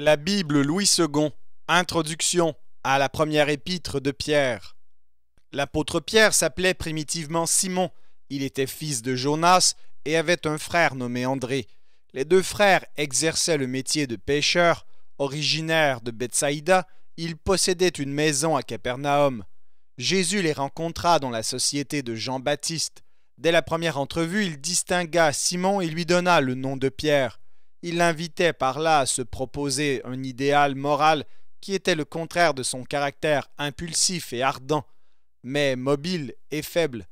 La Bible Louis II, introduction à la première épître de Pierre. L'apôtre Pierre s'appelait primitivement Simon. Il était fils de Jonas et avait un frère nommé André. Les deux frères exerçaient le métier de pêcheur. Originaire de Bethsaïda, ils possédaient une maison à Capernaum. Jésus les rencontra dans la société de Jean-Baptiste. Dès la première entrevue, il distingua Simon et lui donna le nom de Pierre. Il l'invitait par là à se proposer un idéal moral qui était le contraire de son caractère impulsif et ardent, mais mobile et faible.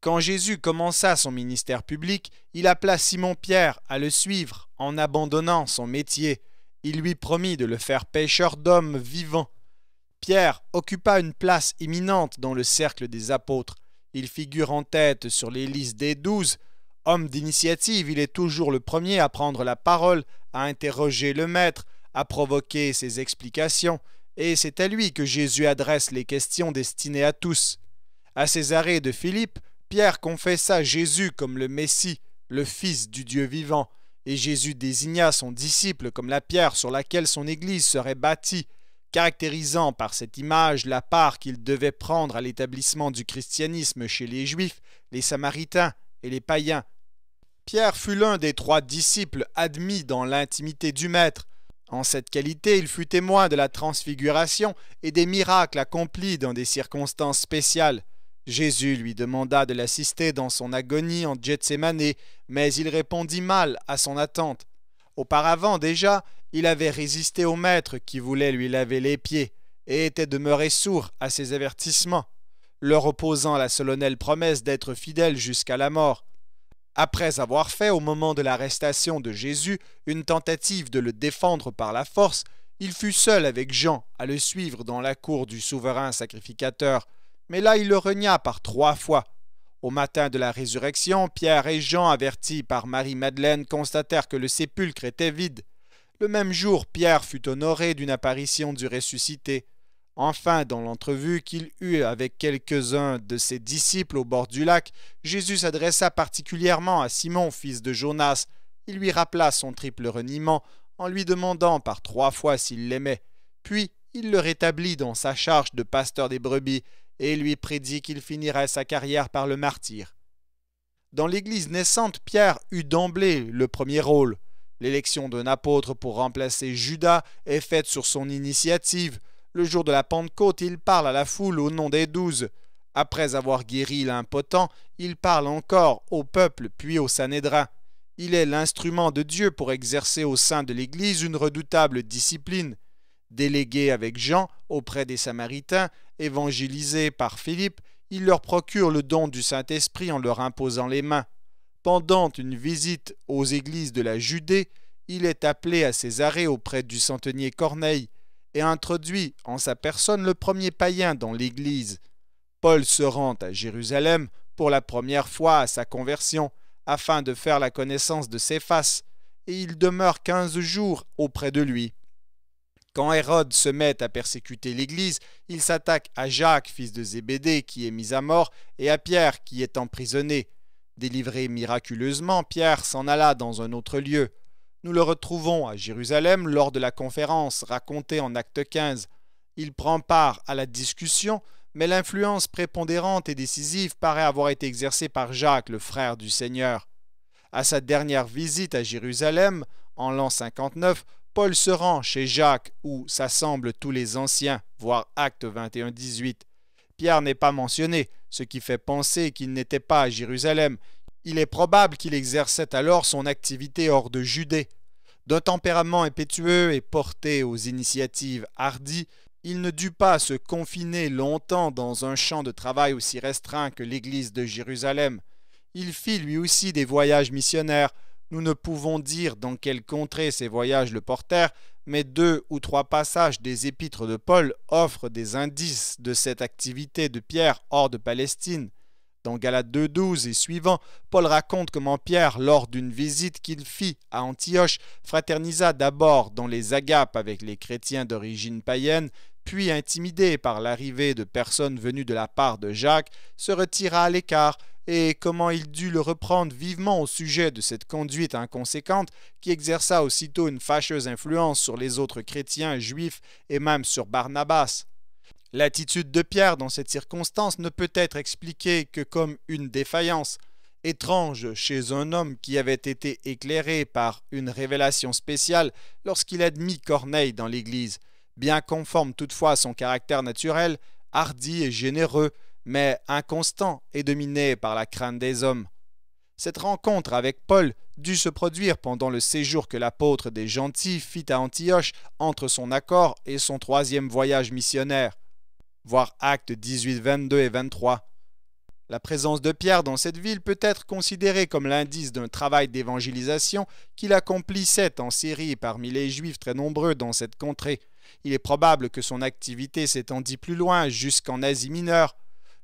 Quand Jésus commença son ministère public, il appela Simon-Pierre à le suivre en abandonnant son métier. Il lui promit de le faire pêcheur d'hommes vivants. Pierre occupa une place imminente dans le cercle des apôtres. Il figure en tête sur les listes des douze, Homme d'initiative, il est toujours le premier à prendre la parole, à interroger le Maître, à provoquer ses explications, et c'est à lui que Jésus adresse les questions destinées à tous. À Césarée de Philippe, Pierre confessa Jésus comme le Messie, le Fils du Dieu vivant, et Jésus désigna son disciple comme la pierre sur laquelle son Église serait bâtie, caractérisant par cette image la part qu'il devait prendre à l'établissement du christianisme chez les Juifs, les Samaritains et les païens. Pierre fut l'un des trois disciples admis dans l'intimité du Maître. En cette qualité, il fut témoin de la transfiguration et des miracles accomplis dans des circonstances spéciales. Jésus lui demanda de l'assister dans son agonie en Gethsemane, mais il répondit mal à son attente. Auparavant déjà, il avait résisté au maître qui voulait lui laver les pieds, et était demeuré sourd à ses avertissements, leur opposant la solennelle promesse d'être fidèle jusqu'à la mort. Après avoir fait au moment de l'arrestation de Jésus une tentative de le défendre par la force, il fut seul avec Jean à le suivre dans la cour du souverain sacrificateur, mais là il le renia par trois fois. Au matin de la résurrection, Pierre et Jean, avertis par Marie-Madeleine, constatèrent que le sépulcre était vide. Le même jour, Pierre fut honoré d'une apparition du ressuscité. Enfin, dans l'entrevue qu'il eut avec quelques-uns de ses disciples au bord du lac, Jésus s'adressa particulièrement à Simon, fils de Jonas. Il lui rappela son triple reniement en lui demandant par trois fois s'il l'aimait. Puis il le rétablit dans sa charge de pasteur des brebis et lui prédit qu'il finirait sa carrière par le martyr. Dans l'Église naissante, Pierre eut d'emblée le premier rôle. L'élection d'un apôtre pour remplacer Judas est faite sur son initiative le jour de la Pentecôte, il parle à la foule au nom des douze. Après avoir guéri l'impotent, il parle encore au peuple puis au Sanhédrin. Il est l'instrument de Dieu pour exercer au sein de l'Église une redoutable discipline. Délégué avec Jean auprès des Samaritains, évangélisé par Philippe, il leur procure le don du Saint-Esprit en leur imposant les mains. Pendant une visite aux églises de la Judée, il est appelé à Césarée auprès du centenier Corneille et introduit en sa personne le premier païen dans l'Église. Paul se rend à Jérusalem pour la première fois à sa conversion, afin de faire la connaissance de ses faces, et il demeure quinze jours auprès de lui. Quand Hérode se met à persécuter l'Église, il s'attaque à Jacques, fils de Zébédée, qui est mis à mort, et à Pierre, qui est emprisonné. Délivré miraculeusement, Pierre s'en alla dans un autre lieu. Nous le retrouvons à Jérusalem lors de la conférence racontée en Acte 15. Il prend part à la discussion, mais l'influence prépondérante et décisive paraît avoir été exercée par Jacques, le frère du Seigneur. À sa dernière visite à Jérusalem, en l'an 59, Paul se rend chez Jacques où s'assemblent tous les anciens, voir Acte 21-18. Pierre n'est pas mentionné, ce qui fait penser qu'il n'était pas à Jérusalem, il est probable qu'il exerçait alors son activité hors de Judée. D'un tempérament impétueux et porté aux initiatives hardies, il ne dut pas se confiner longtemps dans un champ de travail aussi restreint que l'église de Jérusalem. Il fit lui aussi des voyages missionnaires. Nous ne pouvons dire dans quelle contrée ces voyages le portèrent, mais deux ou trois passages des épîtres de Paul offrent des indices de cette activité de Pierre hors de Palestine. Dans Galates 2.12 et suivant, Paul raconte comment Pierre, lors d'une visite qu'il fit à Antioche, fraternisa d'abord dans les agapes avec les chrétiens d'origine païenne, puis, intimidé par l'arrivée de personnes venues de la part de Jacques, se retira à l'écart, et comment il dut le reprendre vivement au sujet de cette conduite inconséquente qui exerça aussitôt une fâcheuse influence sur les autres chrétiens juifs et même sur Barnabas. L'attitude de Pierre dans cette circonstance ne peut être expliquée que comme une défaillance, étrange chez un homme qui avait été éclairé par une révélation spéciale lorsqu'il admit Corneille dans l'Église, bien conforme toutefois à son caractère naturel, hardi et généreux, mais inconstant et dominé par la crainte des hommes. Cette rencontre avec Paul dut se produire pendant le séjour que l'apôtre des gentils fit à Antioche entre son accord et son troisième voyage missionnaire voir Actes 18, 22 et 23. La présence de Pierre dans cette ville peut être considérée comme l'indice d'un travail d'évangélisation qu'il accomplissait en Syrie parmi les Juifs très nombreux dans cette contrée. Il est probable que son activité s'étendit plus loin jusqu'en Asie mineure,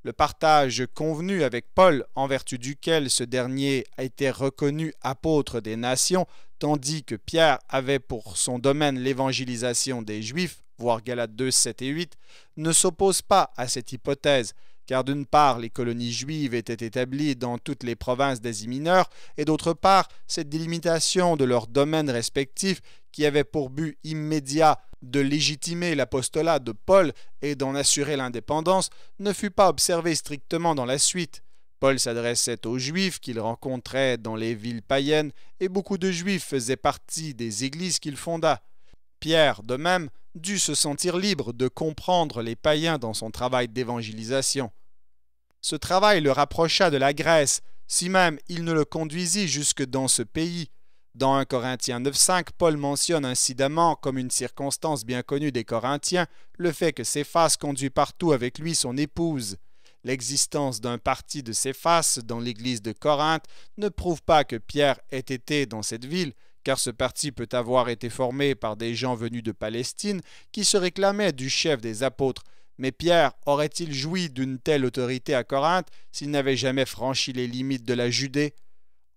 le partage convenu avec Paul en vertu duquel ce dernier a été reconnu apôtre des nations, tandis que Pierre avait pour son domaine l'évangélisation des Juifs, voire Galates 2, 7 et 8, ne s'oppose pas à cette hypothèse, car d'une part les colonies juives étaient établies dans toutes les provinces d'Asie mineure, et d'autre part cette délimitation de leurs domaines respectifs, qui avait pour but immédiat de légitimer l'apostolat de Paul et d'en assurer l'indépendance ne fut pas observé strictement dans la suite. Paul s'adressait aux Juifs qu'il rencontrait dans les villes païennes et beaucoup de Juifs faisaient partie des églises qu'il fonda. Pierre, de même, dut se sentir libre de comprendre les païens dans son travail d'évangélisation. Ce travail le rapprocha de la Grèce, si même il ne le conduisit jusque dans ce pays. Dans 1 Corinthiens 9.5, Paul mentionne incidemment, comme une circonstance bien connue des Corinthiens, le fait que Céphas conduit partout avec lui son épouse. L'existence d'un parti de Céphas dans l'église de Corinthe ne prouve pas que Pierre ait été dans cette ville, car ce parti peut avoir été formé par des gens venus de Palestine qui se réclamaient du chef des apôtres. Mais Pierre aurait-il joui d'une telle autorité à Corinthe s'il n'avait jamais franchi les limites de la Judée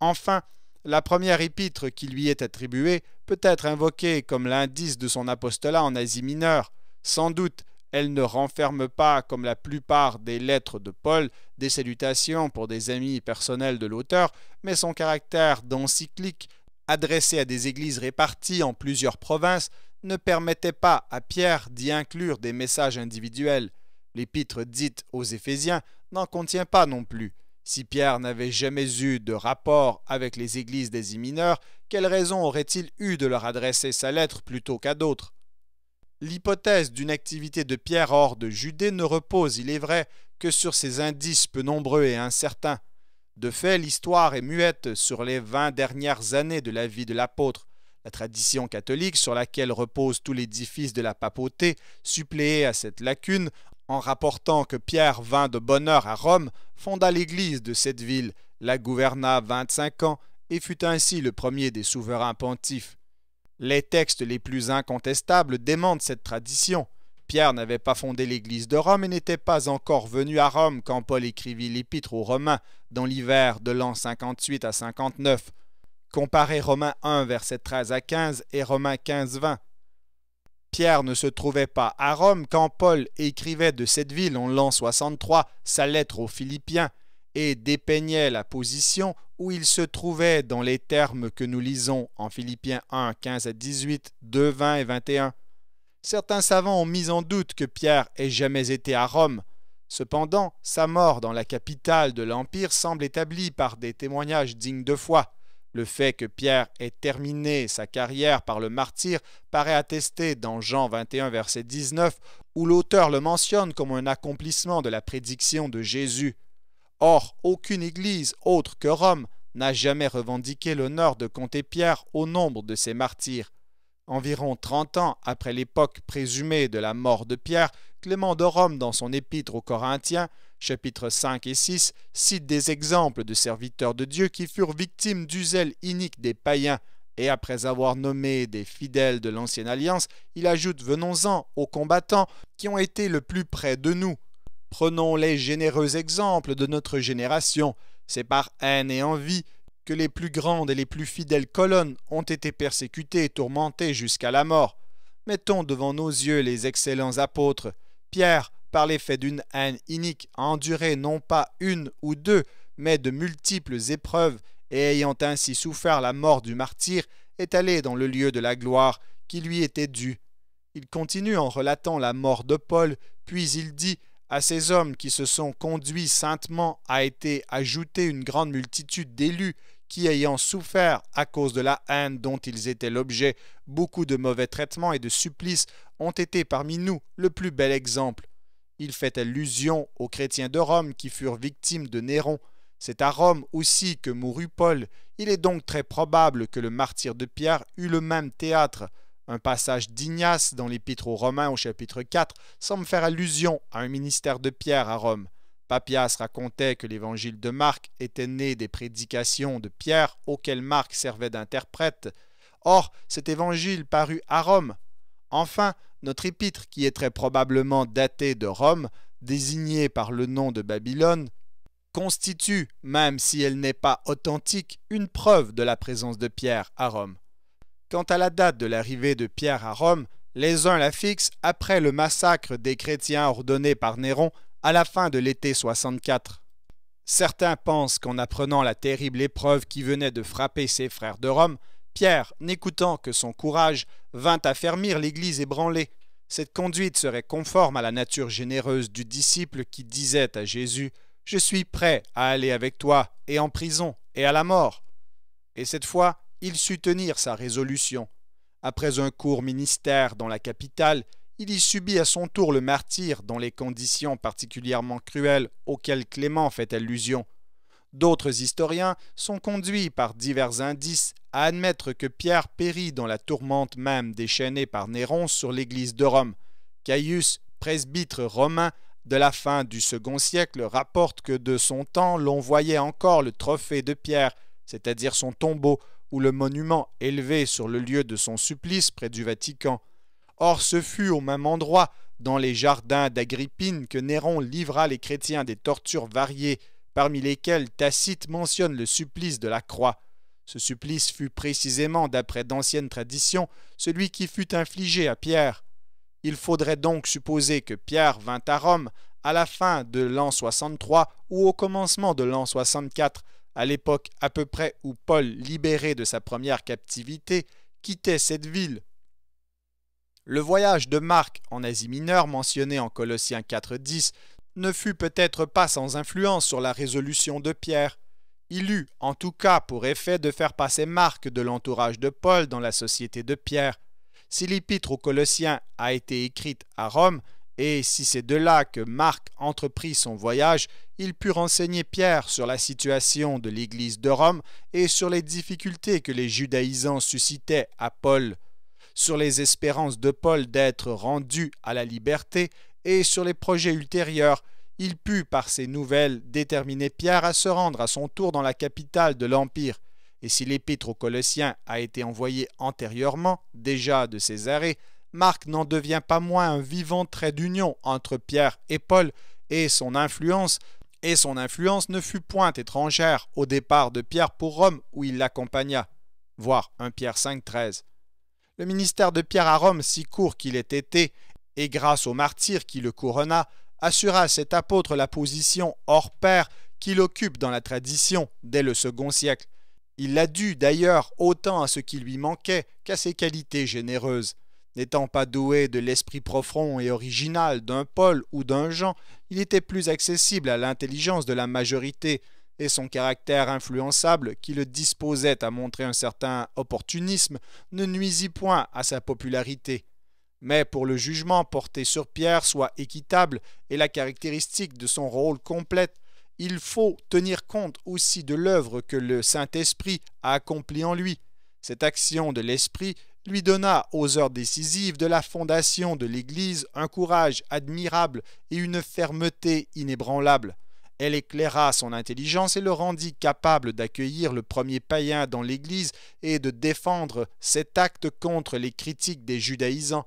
Enfin, la première épître qui lui est attribuée peut être invoquée comme l'indice de son apostolat en Asie mineure. Sans doute, elle ne renferme pas, comme la plupart des lettres de Paul, des salutations pour des amis personnels de l'auteur, mais son caractère d'encyclique, adressé à des églises réparties en plusieurs provinces, ne permettait pas à Pierre d'y inclure des messages individuels. L'épître dite aux Éphésiens n'en contient pas non plus. Si Pierre n'avait jamais eu de rapport avec les églises des mineurs, quelle raison aurait-il eu de leur adresser sa lettre plutôt qu'à d'autres L'hypothèse d'une activité de Pierre hors de Judée ne repose, il est vrai, que sur ces indices peu nombreux et incertains. De fait, l'histoire est muette sur les vingt dernières années de la vie de l'apôtre. La tradition catholique, sur laquelle repose tout l'édifice de la papauté, suppléée à cette lacune en rapportant que Pierre vint de bonne heure à Rome, fonda l'église de cette ville, la gouverna vingt-cinq ans et fut ainsi le premier des souverains pontifs. Les textes les plus incontestables démentent cette tradition. Pierre n'avait pas fondé l'église de Rome et n'était pas encore venu à Rome quand Paul écrivit l'épître aux Romains dans l'hiver de l'an 58 à 59. Comparez Romains 1 verset 13 à 15 et Romains 15 20 Pierre ne se trouvait pas à Rome quand Paul écrivait de cette ville en l'an 63 sa lettre aux Philippiens et dépeignait la position où il se trouvait dans les termes que nous lisons en Philippiens 1, 15 à 18, 2, 20 et 21. Certains savants ont mis en doute que Pierre ait jamais été à Rome. Cependant, sa mort dans la capitale de l'Empire semble établie par des témoignages dignes de foi. Le fait que Pierre ait terminé sa carrière par le martyr paraît attesté dans Jean 21, verset 19, où l'auteur le mentionne comme un accomplissement de la prédiction de Jésus. Or, aucune Église autre que Rome n'a jamais revendiqué l'honneur de compter Pierre au nombre de ses martyrs. Environ trente ans après l'époque présumée de la mort de Pierre, Clément de Rome, dans son épître aux Corinthiens, chapitres 5 et 6 citent des exemples de serviteurs de Dieu qui furent victimes du zèle inique des païens, et après avoir nommé des fidèles de l'ancienne alliance, il ajoute Venons-en aux combattants qui ont été le plus près de nous. Prenons les généreux exemples de notre génération. C'est par haine et envie que les plus grandes et les plus fidèles colonnes ont été persécutées et tourmentées jusqu'à la mort. Mettons devant nos yeux les excellents apôtres Pierre, par l'effet d'une haine inique a non pas une ou deux, mais de multiples épreuves, et ayant ainsi souffert la mort du martyr, est allé dans le lieu de la gloire qui lui était due. Il continue en relatant la mort de Paul, puis il dit à ces hommes qui se sont conduits saintement a été ajoutée une grande multitude d'élus qui, ayant souffert à cause de la haine dont ils étaient l'objet, beaucoup de mauvais traitements et de supplices, ont été parmi nous le plus bel exemple. Il fait allusion aux chrétiens de Rome qui furent victimes de Néron. C'est à Rome aussi que mourut Paul. Il est donc très probable que le martyr de Pierre eut le même théâtre. Un passage d'Ignace dans l'Épître aux Romains au chapitre 4 semble faire allusion à un ministère de Pierre à Rome. Papias racontait que l'évangile de Marc était né des prédications de Pierre auxquelles Marc servait d'interprète. Or, cet évangile parut à Rome. Enfin, notre épître, qui est très probablement datée de Rome, désignée par le nom de Babylone, constitue, même si elle n'est pas authentique, une preuve de la présence de Pierre à Rome. Quant à la date de l'arrivée de Pierre à Rome, les uns la fixent après le massacre des chrétiens ordonné par Néron à la fin de l'été 64. Certains pensent qu'en apprenant la terrible épreuve qui venait de frapper ses frères de Rome, Pierre, n'écoutant que son courage, vint affermir l'Église ébranlée. Cette conduite serait conforme à la nature généreuse du disciple qui disait à Jésus Je suis prêt à aller avec toi, et en prison, et à la mort. Et cette fois, il sut tenir sa résolution. Après un court ministère dans la capitale, il y subit à son tour le martyre dans les conditions particulièrement cruelles auxquelles Clément fait allusion. D'autres historiens sont conduits par divers indices à admettre que Pierre périt dans la tourmente même déchaînée par Néron sur l'église de Rome. Caius, presbytre romain de la fin du second siècle, rapporte que de son temps l'on voyait encore le trophée de Pierre, c'est-à-dire son tombeau ou le monument élevé sur le lieu de son supplice près du Vatican. Or ce fut au même endroit, dans les jardins d'Agrippine, que Néron livra les chrétiens des tortures variées parmi lesquels Tacite mentionne le supplice de la croix. Ce supplice fut précisément, d'après d'anciennes traditions, celui qui fut infligé à Pierre. Il faudrait donc supposer que Pierre vint à Rome à la fin de l'an 63 ou au commencement de l'an 64, à l'époque à peu près où Paul, libéré de sa première captivité, quittait cette ville. Le voyage de Marc en Asie mineure mentionné en Colossiens 4.10 ne fut peut-être pas sans influence sur la résolution de Pierre. Il eut en tout cas pour effet de faire passer Marc de l'entourage de Paul dans la société de Pierre. Si l'épître aux Colossiens a été écrite à Rome, et si c'est de là que Marc entreprit son voyage, il put renseigner Pierre sur la situation de l'Église de Rome et sur les difficultés que les judaïsants suscitaient à Paul, sur les espérances de Paul d'être rendu à la liberté et sur les projets ultérieurs, il put, par ces nouvelles, déterminer Pierre à se rendre à son tour dans la capitale de l'Empire. Et si l'épître aux Colossiens a été envoyé antérieurement, déjà de Césarée, Marc n'en devient pas moins un vivant trait d'union entre Pierre et Paul, et son influence, et son influence ne fut point étrangère au départ de Pierre pour Rome où il l'accompagna. Voir 1 Pierre 5.13. Le ministère de Pierre à Rome, si court qu'il ait été, et grâce au martyr qui le couronna, assura cet apôtre la position hors pair qu'il occupe dans la tradition dès le second siècle. Il la dû d'ailleurs autant à ce qui lui manquait qu'à ses qualités généreuses. N'étant pas doué de l'esprit profond et original d'un Paul ou d'un Jean, il était plus accessible à l'intelligence de la majorité, et son caractère influençable qui le disposait à montrer un certain opportunisme ne nuisit point à sa popularité mais pour le jugement porté sur Pierre soit équitable et la caractéristique de son rôle complète, il faut tenir compte aussi de l'œuvre que le Saint-Esprit a accomplie en lui. Cette action de l'Esprit lui donna aux heures décisives de la fondation de l'Église un courage admirable et une fermeté inébranlable. Elle éclaira son intelligence et le rendit capable d'accueillir le premier païen dans l'Église et de défendre cet acte contre les critiques des judaïsants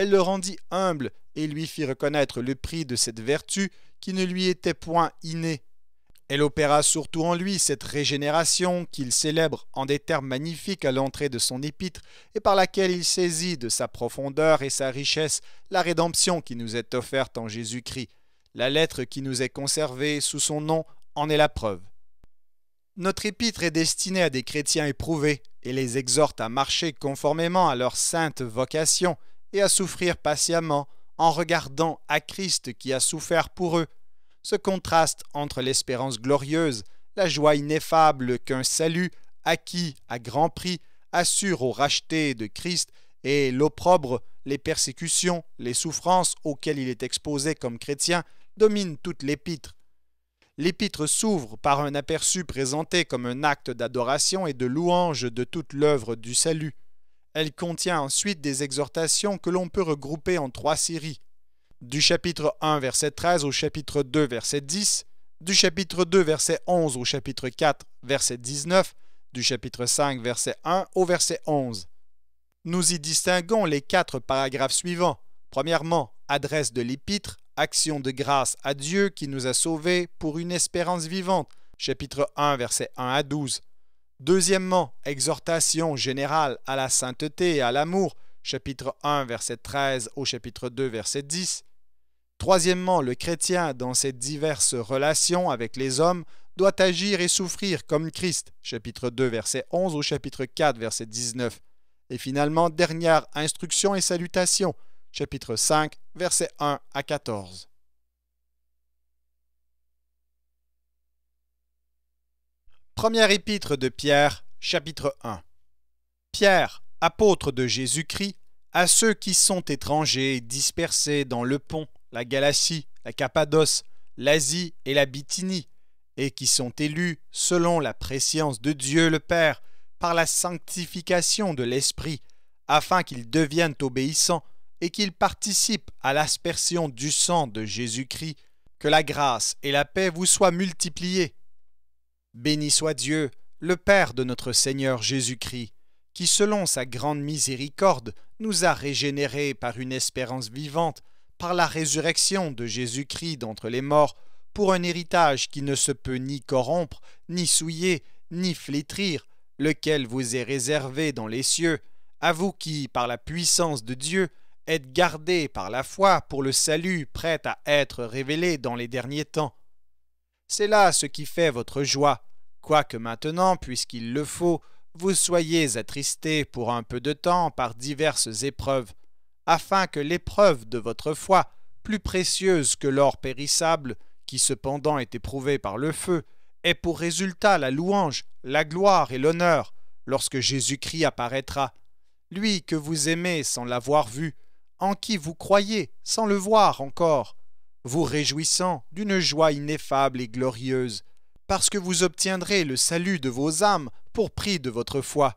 elle le rendit humble et lui fit reconnaître le prix de cette vertu qui ne lui était point innée. Elle opéra surtout en lui cette régénération qu'il célèbre en des termes magnifiques à l'entrée de son épître et par laquelle il saisit de sa profondeur et sa richesse la rédemption qui nous est offerte en Jésus-Christ. La lettre qui nous est conservée sous son nom en est la preuve. Notre épître est destinée à des chrétiens éprouvés et les exhorte à marcher conformément à leur sainte vocation et à souffrir patiemment en regardant à Christ qui a souffert pour eux. Ce contraste entre l'espérance glorieuse, la joie ineffable qu'un salut acquis à grand prix assure aux rachetés de Christ et l'opprobre, les persécutions, les souffrances auxquelles il est exposé comme chrétien domine toute l'épître. L'épître s'ouvre par un aperçu présenté comme un acte d'adoration et de louange de toute l'œuvre du salut. Elle contient ensuite des exhortations que l'on peut regrouper en trois séries. Du chapitre 1 verset 13 au chapitre 2 verset 10, du chapitre 2 verset 11 au chapitre 4 verset 19, du chapitre 5 verset 1 au verset 11. Nous y distinguons les quatre paragraphes suivants. Premièrement, adresse de l'épître, action de grâce à Dieu qui nous a sauvés pour une espérance vivante, chapitre 1 verset 1 à 12. Deuxièmement, exhortation générale à la sainteté et à l'amour, chapitre 1, verset 13 au chapitre 2, verset 10. Troisièmement, le chrétien, dans ses diverses relations avec les hommes, doit agir et souffrir comme Christ, chapitre 2, verset 11 au chapitre 4, verset 19. Et finalement, dernière instruction et salutation, chapitre 5, verset 1 à 14. Première épître de Pierre, chapitre 1 Pierre, apôtre de Jésus-Christ, à ceux qui sont étrangers et dispersés dans le Pont, la Galatie, la Cappadoce, l'Asie et la Bithynie, et qui sont élus selon la préscience de Dieu le Père par la sanctification de l'Esprit, afin qu'ils deviennent obéissants et qu'ils participent à l'aspersion du sang de Jésus-Christ, que la grâce et la paix vous soient multipliées Béni soit Dieu, le Père de notre Seigneur Jésus-Christ, qui selon sa grande miséricorde nous a régénérés par une espérance vivante, par la résurrection de Jésus-Christ d'entre les morts, pour un héritage qui ne se peut ni corrompre, ni souiller, ni flétrir, lequel vous est réservé dans les cieux, à vous qui, par la puissance de Dieu, êtes gardés par la foi pour le salut prêt à être révélé dans les derniers temps c'est là ce qui fait votre joie, quoique maintenant, puisqu'il le faut, vous soyez attristés pour un peu de temps par diverses épreuves, afin que l'épreuve de votre foi, plus précieuse que l'or périssable, qui cependant est éprouvée par le feu, ait pour résultat la louange, la gloire et l'honneur, lorsque Jésus-Christ apparaîtra, lui que vous aimez sans l'avoir vu, en qui vous croyez sans le voir encore, vous réjouissant d'une joie ineffable et glorieuse, parce que vous obtiendrez le salut de vos âmes pour prix de votre foi.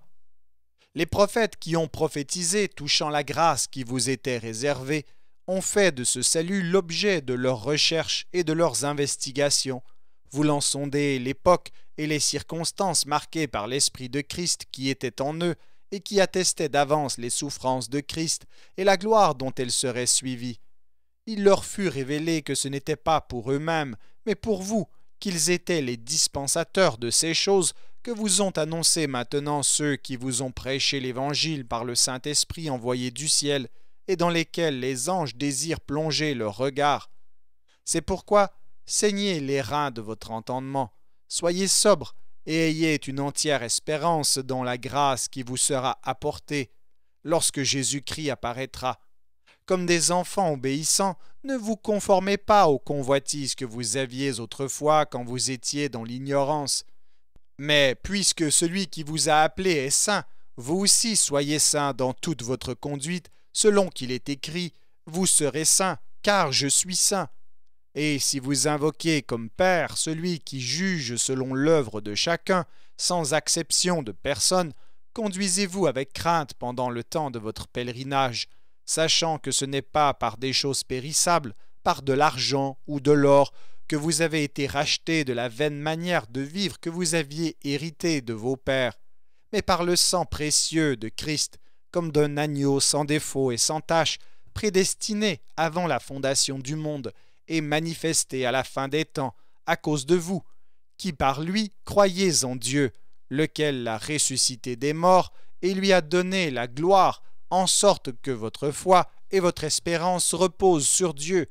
Les prophètes qui ont prophétisé touchant la grâce qui vous était réservée ont fait de ce salut l'objet de leurs recherches et de leurs investigations, voulant sonder l'époque et les circonstances marquées par l'Esprit de Christ qui était en eux et qui attestait d'avance les souffrances de Christ et la gloire dont elles seraient suivies il leur fut révélé que ce n'était pas pour eux-mêmes, mais pour vous, qu'ils étaient les dispensateurs de ces choses que vous ont annoncées maintenant ceux qui vous ont prêché l'Évangile par le Saint-Esprit envoyé du ciel, et dans lesquels les anges désirent plonger leur regard. C'est pourquoi saignez les reins de votre entendement, soyez sobres, et ayez une entière espérance dans la grâce qui vous sera apportée lorsque Jésus-Christ apparaîtra comme des enfants obéissants, ne vous conformez pas aux convoitises que vous aviez autrefois quand vous étiez dans l'ignorance. Mais puisque celui qui vous a appelé est saint, vous aussi soyez saint dans toute votre conduite, selon qu'il est écrit, vous serez saint, car je suis saint. Et si vous invoquez comme Père celui qui juge selon l'œuvre de chacun, sans acception de personne, conduisez-vous avec crainte pendant le temps de votre pèlerinage, sachant que ce n'est pas par des choses périssables, par de l'argent ou de l'or, que vous avez été rachetés de la vaine manière de vivre que vous aviez hérité de vos pères, mais par le sang précieux de Christ, comme d'un agneau sans défaut et sans tache, prédestiné avant la fondation du monde et manifesté à la fin des temps, à cause de vous, qui par lui croyez en Dieu, lequel l'a ressuscité des morts et lui a donné la gloire, en sorte que votre foi et votre espérance reposent sur Dieu,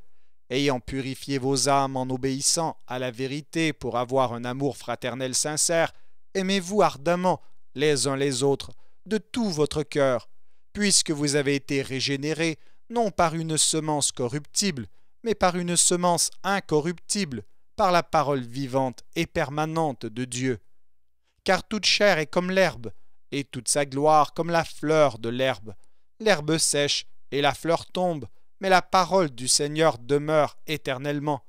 ayant purifié vos âmes en obéissant à la vérité pour avoir un amour fraternel sincère, aimez-vous ardemment les uns les autres, de tout votre cœur, puisque vous avez été régénérés, non par une semence corruptible, mais par une semence incorruptible, par la parole vivante et permanente de Dieu. Car toute chair est comme l'herbe, et toute sa gloire comme la fleur de l'herbe l'herbe sèche et la fleur tombe, mais la parole du Seigneur demeure éternellement,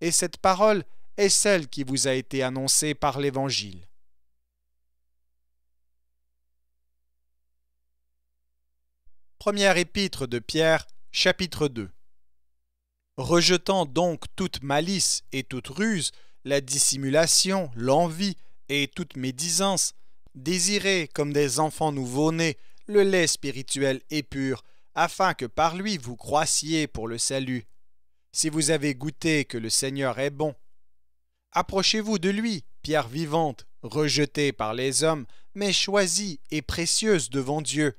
et cette parole est celle qui vous a été annoncée par l'Évangile. Première épître de Pierre, chapitre 2 Rejetant donc toute malice et toute ruse, la dissimulation, l'envie et toute médisance, désirez, comme des enfants nouveau-nés, le lait spirituel est pur, afin que par lui vous croissiez pour le salut. Si vous avez goûté que le Seigneur est bon, approchez-vous de lui, pierre vivante, rejetée par les hommes, mais choisie et précieuse devant Dieu.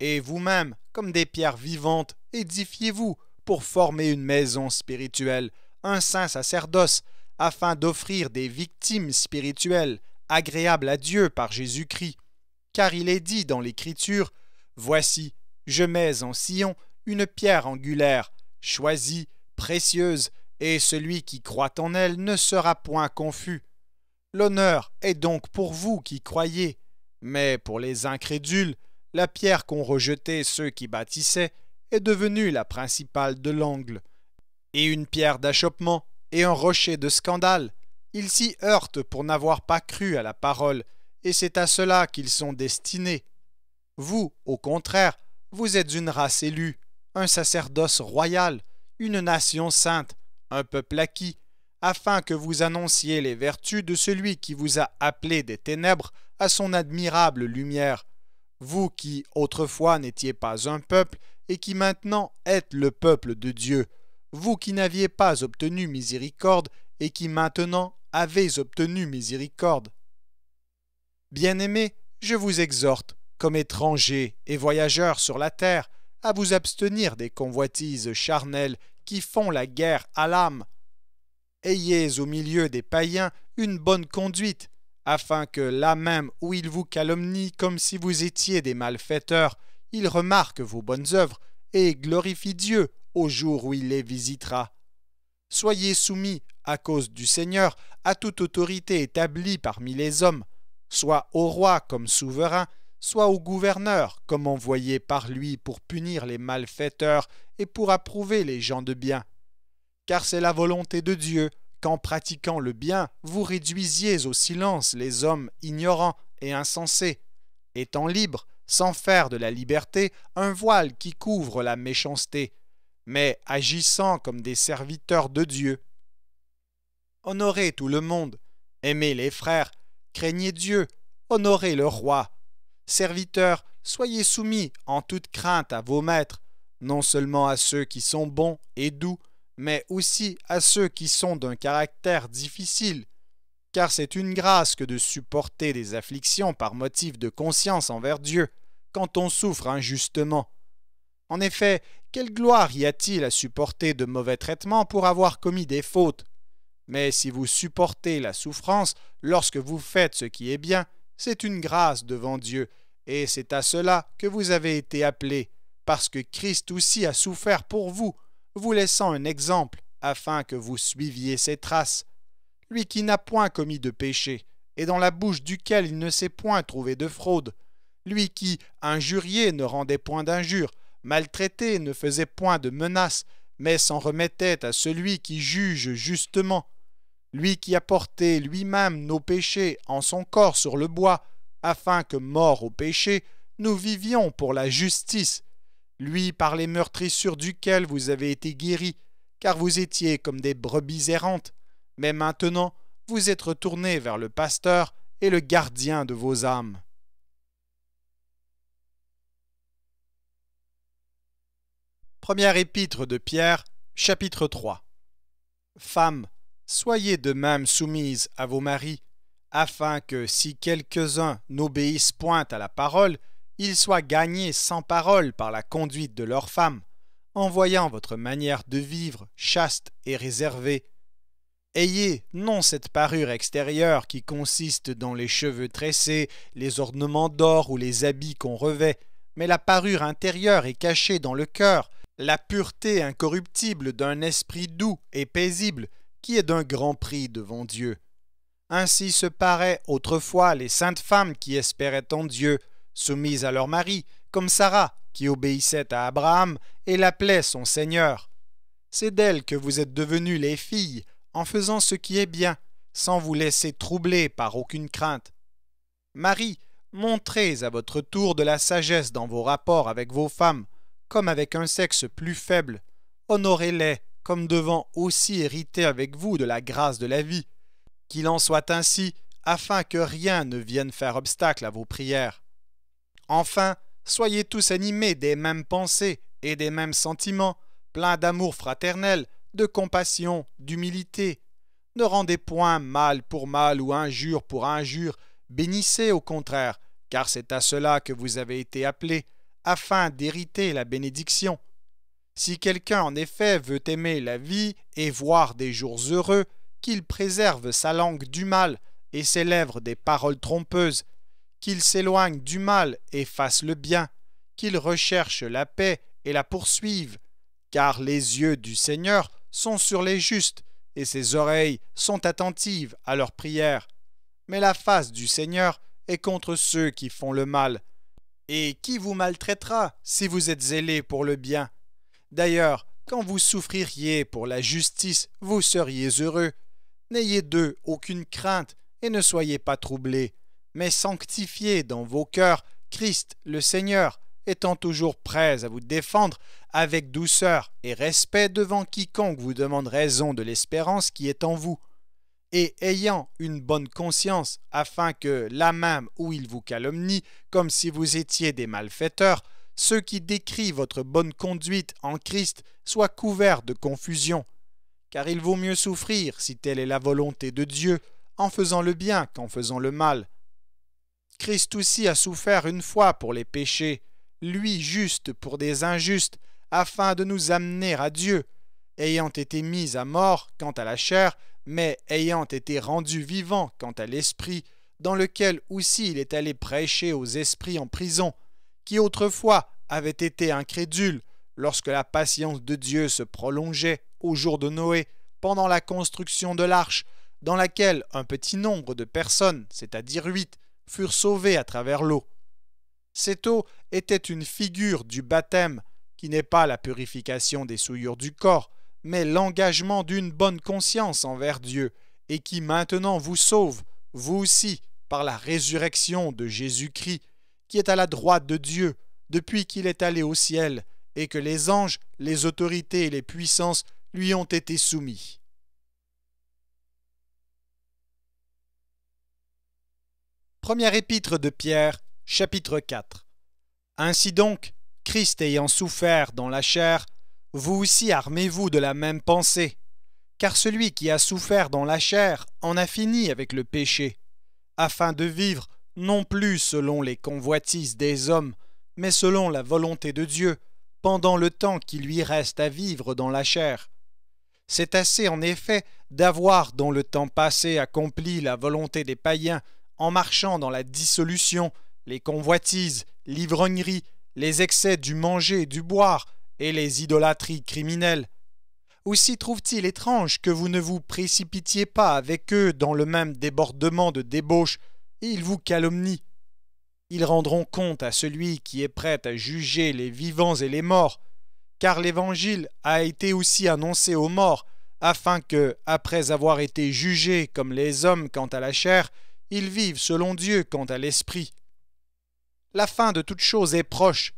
Et vous-même, comme des pierres vivantes, édifiez-vous pour former une maison spirituelle, un saint sacerdoce, afin d'offrir des victimes spirituelles, agréables à Dieu par Jésus-Christ car il est dit dans l'Écriture, Voici, je mets en sillon une pierre angulaire, choisie, précieuse, et celui qui croit en elle ne sera point confus. L'honneur est donc pour vous qui croyez, mais pour les incrédules, la pierre qu'ont rejetée ceux qui bâtissaient est devenue la principale de l'angle, et une pierre d'achoppement et un rocher de scandale. Ils s'y heurtent pour n'avoir pas cru à la parole, et c'est à cela qu'ils sont destinés. Vous, au contraire, vous êtes une race élue, un sacerdoce royal, une nation sainte, un peuple acquis, afin que vous annonciez les vertus de celui qui vous a appelé des ténèbres à son admirable lumière. Vous qui autrefois n'étiez pas un peuple et qui maintenant êtes le peuple de Dieu, vous qui n'aviez pas obtenu miséricorde et qui maintenant avez obtenu miséricorde. Bien-aimés, je vous exhorte, comme étrangers et voyageurs sur la terre, à vous abstenir des convoitises charnelles qui font la guerre à l'âme. Ayez au milieu des païens une bonne conduite, afin que là même où ils vous calomnient comme si vous étiez des malfaiteurs, ils remarquent vos bonnes œuvres et glorifient Dieu au jour où il les visitera. Soyez soumis, à cause du Seigneur, à toute autorité établie parmi les hommes, soit au roi comme souverain, soit au gouverneur comme envoyé par lui pour punir les malfaiteurs et pour approuver les gens de bien. Car c'est la volonté de Dieu qu'en pratiquant le bien, vous réduisiez au silence les hommes ignorants et insensés, étant libres, sans faire de la liberté un voile qui couvre la méchanceté, mais agissant comme des serviteurs de Dieu. Honorez tout le monde, aimez les frères, craignez Dieu, honorez le roi. Serviteurs, soyez soumis en toute crainte à vos maîtres, non seulement à ceux qui sont bons et doux, mais aussi à ceux qui sont d'un caractère difficile, car c'est une grâce que de supporter des afflictions par motif de conscience envers Dieu, quand on souffre injustement. En effet, quelle gloire y a-t-il à supporter de mauvais traitements pour avoir commis des fautes mais si vous supportez la souffrance lorsque vous faites ce qui est bien, c'est une grâce devant Dieu, et c'est à cela que vous avez été appelés, parce que Christ aussi a souffert pour vous, vous laissant un exemple, afin que vous suiviez ses traces. Lui qui n'a point commis de péché, et dans la bouche duquel il ne s'est point trouvé de fraude, lui qui, injurié, ne rendait point d'injure, maltraité, ne faisait point de menaces, mais s'en remettait à celui qui juge justement, lui qui a porté lui-même nos péchés en son corps sur le bois, afin que, morts au péché, nous vivions pour la justice, lui par les meurtrissures duquel vous avez été guéris, car vous étiez comme des brebis errantes, mais maintenant vous êtes retournés vers le pasteur et le gardien de vos âmes. Première épître de Pierre, chapitre 3. Femmes, soyez de même soumises à vos maris, afin que si quelques-uns n'obéissent point à la parole, ils soient gagnés sans parole par la conduite de leurs femmes, en voyant votre manière de vivre chaste et réservée. Ayez non cette parure extérieure qui consiste dans les cheveux tressés, les ornements d'or ou les habits qu'on revêt, mais la parure intérieure est cachée dans le cœur, la pureté incorruptible d'un esprit doux et paisible qui est d'un grand prix devant Dieu. Ainsi se paraient autrefois les saintes femmes qui espéraient en Dieu, soumises à leur mari, comme Sarah qui obéissait à Abraham et l'appelait son Seigneur. C'est d'elles que vous êtes devenues les filles, en faisant ce qui est bien, sans vous laisser troubler par aucune crainte. Marie, montrez à votre tour de la sagesse dans vos rapports avec vos femmes, comme avec un sexe plus faible, honorez-les comme devant aussi hériter avec vous de la grâce de la vie. Qu'il en soit ainsi, afin que rien ne vienne faire obstacle à vos prières. Enfin, soyez tous animés des mêmes pensées et des mêmes sentiments, pleins d'amour fraternel, de compassion, d'humilité. Ne rendez point mal pour mal ou injure pour injure, bénissez au contraire, car c'est à cela que vous avez été appelés, afin d'hériter la bénédiction. Si quelqu'un en effet veut aimer la vie et voir des jours heureux, qu'il préserve sa langue du mal et ses lèvres des paroles trompeuses, qu'il s'éloigne du mal et fasse le bien, qu'il recherche la paix et la poursuive, car les yeux du Seigneur sont sur les justes, et ses oreilles sont attentives à leurs prières. Mais la face du Seigneur est contre ceux qui font le mal. Et qui vous maltraitera si vous êtes zélé pour le bien D'ailleurs, quand vous souffririez pour la justice, vous seriez heureux. N'ayez d'eux aucune crainte et ne soyez pas troublés, mais sanctifiez dans vos cœurs Christ le Seigneur, étant toujours prêt à vous défendre avec douceur et respect devant quiconque vous demande raison de l'espérance qui est en vous et ayant une bonne conscience, afin que là même où il vous calomnie, comme si vous étiez des malfaiteurs, ceux qui décrivent votre bonne conduite en Christ soient couverts de confusion. Car il vaut mieux souffrir, si telle est la volonté de Dieu, en faisant le bien qu'en faisant le mal. Christ aussi a souffert une fois pour les péchés, lui juste pour des injustes, afin de nous amener à Dieu, ayant été mis à mort quant à la chair, mais ayant été rendu vivant quant à l'esprit, dans lequel aussi il est allé prêcher aux esprits en prison, qui autrefois avaient été incrédules, lorsque la patience de Dieu se prolongeait au jour de Noé, pendant la construction de l'arche, dans laquelle un petit nombre de personnes, c'est-à-dire huit, furent sauvées à travers l'eau. Cette eau était une figure du baptême, qui n'est pas la purification des souillures du corps, mais l'engagement d'une bonne conscience envers Dieu, et qui maintenant vous sauve, vous aussi, par la résurrection de Jésus-Christ, qui est à la droite de Dieu, depuis qu'il est allé au ciel, et que les anges, les autorités et les puissances lui ont été soumis. Première épître de Pierre, chapitre 4 Ainsi donc, Christ ayant souffert dans la chair, vous aussi armez-vous de la même pensée, car celui qui a souffert dans la chair en a fini avec le péché, afin de vivre non plus selon les convoitises des hommes, mais selon la volonté de Dieu, pendant le temps qui lui reste à vivre dans la chair. C'est assez en effet d'avoir dans le temps passé accompli la volonté des païens en marchant dans la dissolution, les convoitises, l'ivrognerie, les excès du manger et du boire, et les idolâtries criminelles. Aussi trouve-t-il étrange que vous ne vous précipitiez pas avec eux dans le même débordement de débauche, et ils vous calomnient. Ils rendront compte à celui qui est prêt à juger les vivants et les morts, car l'Évangile a été aussi annoncé aux morts, afin que, après avoir été jugés comme les hommes quant à la chair, ils vivent selon Dieu quant à l'esprit. La fin de toute chose est proche,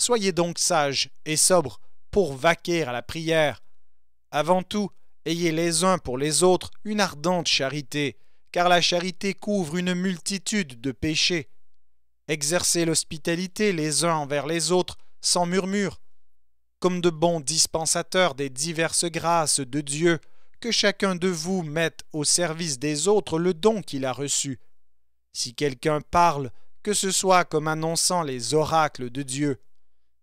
Soyez donc sages et sobres pour vaquer à la prière. Avant tout, ayez les uns pour les autres une ardente charité, car la charité couvre une multitude de péchés. Exercez l'hospitalité les uns envers les autres sans murmure, comme de bons dispensateurs des diverses grâces de Dieu, que chacun de vous mette au service des autres le don qu'il a reçu. Si quelqu'un parle, que ce soit comme annonçant les oracles de Dieu.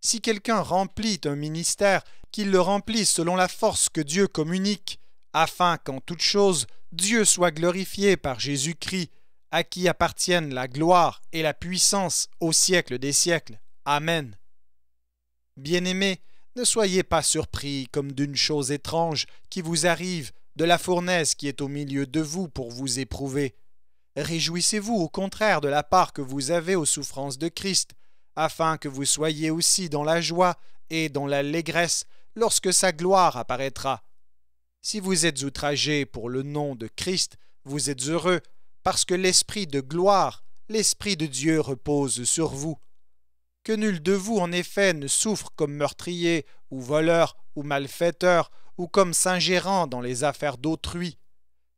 Si quelqu'un remplit un ministère, qu'il le remplisse selon la force que Dieu communique, afin qu'en toute chose Dieu soit glorifié par Jésus-Christ, à qui appartiennent la gloire et la puissance au siècle des siècles. Amen. Bien-aimés, ne soyez pas surpris comme d'une chose étrange qui vous arrive, de la fournaise qui est au milieu de vous pour vous éprouver. Réjouissez-vous au contraire de la part que vous avez aux souffrances de Christ, afin que vous soyez aussi dans la joie et dans l'allégresse lorsque sa gloire apparaîtra. Si vous êtes outragé pour le nom de Christ, vous êtes heureux, parce que l'Esprit de gloire, l'Esprit de Dieu repose sur vous. Que nul de vous, en effet, ne souffre comme meurtrier, ou voleur, ou malfaiteur, ou comme s'ingérant dans les affaires d'autrui.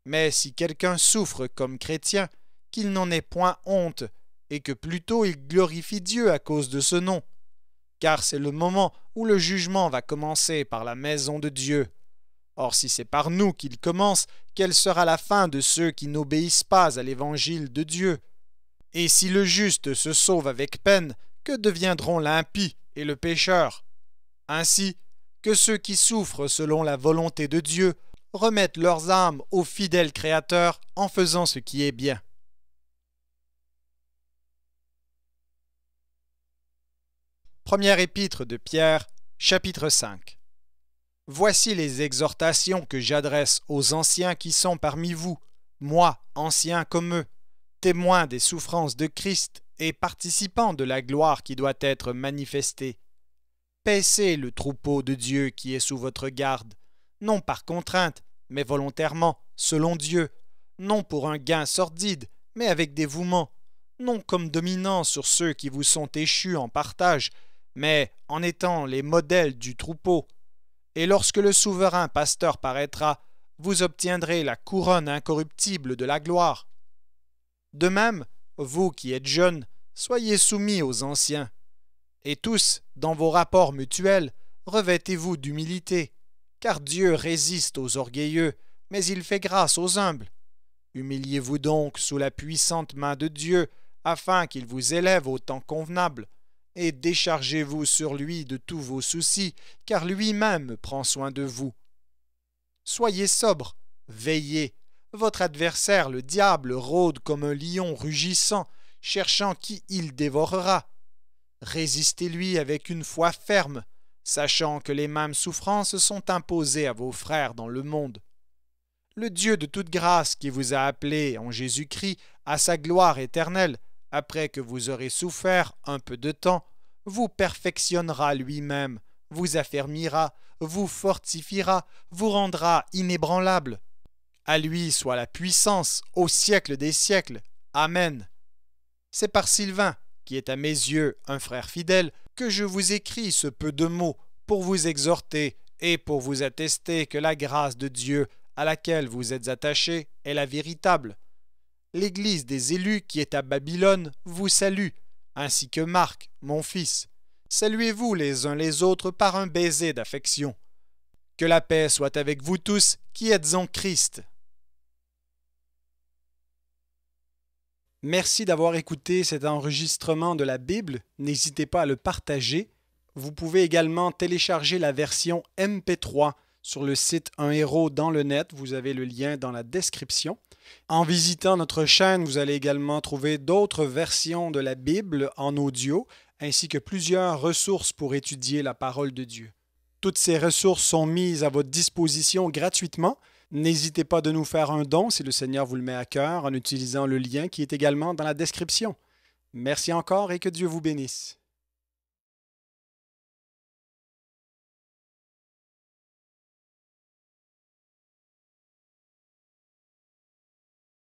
Mais si quelqu'un souffre comme chrétien, qu'il n'en ait point honte, et que plutôt il glorifie Dieu à cause de ce nom, car c'est le moment où le jugement va commencer par la maison de Dieu. Or si c'est par nous qu'il commence, quelle sera la fin de ceux qui n'obéissent pas à l'évangile de Dieu Et si le juste se sauve avec peine, que deviendront l'impie et le pécheur Ainsi, que ceux qui souffrent selon la volonté de Dieu remettent leurs âmes au fidèle Créateur en faisant ce qui est bien. Première épître de Pierre, chapitre 5. Voici les exhortations que j'adresse aux anciens qui sont parmi vous, moi, ancien comme eux, témoin des souffrances de Christ et participant de la gloire qui doit être manifestée. Paissez le troupeau de Dieu qui est sous votre garde, non par contrainte, mais volontairement, selon Dieu, non pour un gain sordide, mais avec dévouement, non comme dominant sur ceux qui vous sont échus en partage, mais en étant les modèles du troupeau. Et lorsque le souverain pasteur paraîtra, vous obtiendrez la couronne incorruptible de la gloire. De même, vous qui êtes jeunes, soyez soumis aux anciens. Et tous, dans vos rapports mutuels, revêtez-vous d'humilité, car Dieu résiste aux orgueilleux, mais il fait grâce aux humbles. Humiliez-vous donc sous la puissante main de Dieu, afin qu'il vous élève au temps convenable et déchargez-vous sur lui de tous vos soucis, car lui-même prend soin de vous. Soyez sobre, veillez. Votre adversaire, le diable, rôde comme un lion rugissant, cherchant qui il dévorera. Résistez-lui avec une foi ferme, sachant que les mêmes souffrances sont imposées à vos frères dans le monde. Le Dieu de toute grâce qui vous a appelé en Jésus-Christ à sa gloire éternelle après que vous aurez souffert un peu de temps, vous perfectionnera lui-même, vous affermira, vous fortifiera, vous rendra inébranlable. À lui soit la puissance au siècle des siècles. Amen. C'est par Sylvain, qui est à mes yeux un frère fidèle, que je vous écris ce peu de mots pour vous exhorter et pour vous attester que la grâce de Dieu à laquelle vous êtes attaché est la véritable. L'Église des élus qui est à Babylone vous salue, ainsi que Marc, mon fils. Saluez-vous les uns les autres par un baiser d'affection. Que la paix soit avec vous tous qui êtes en Christ. Merci d'avoir écouté cet enregistrement de la Bible. N'hésitez pas à le partager. Vous pouvez également télécharger la version MP3 sur le site Un héros dans le net. Vous avez le lien dans la description. En visitant notre chaîne, vous allez également trouver d'autres versions de la Bible en audio, ainsi que plusieurs ressources pour étudier la parole de Dieu. Toutes ces ressources sont mises à votre disposition gratuitement. N'hésitez pas de nous faire un don si le Seigneur vous le met à cœur en utilisant le lien qui est également dans la description. Merci encore et que Dieu vous bénisse.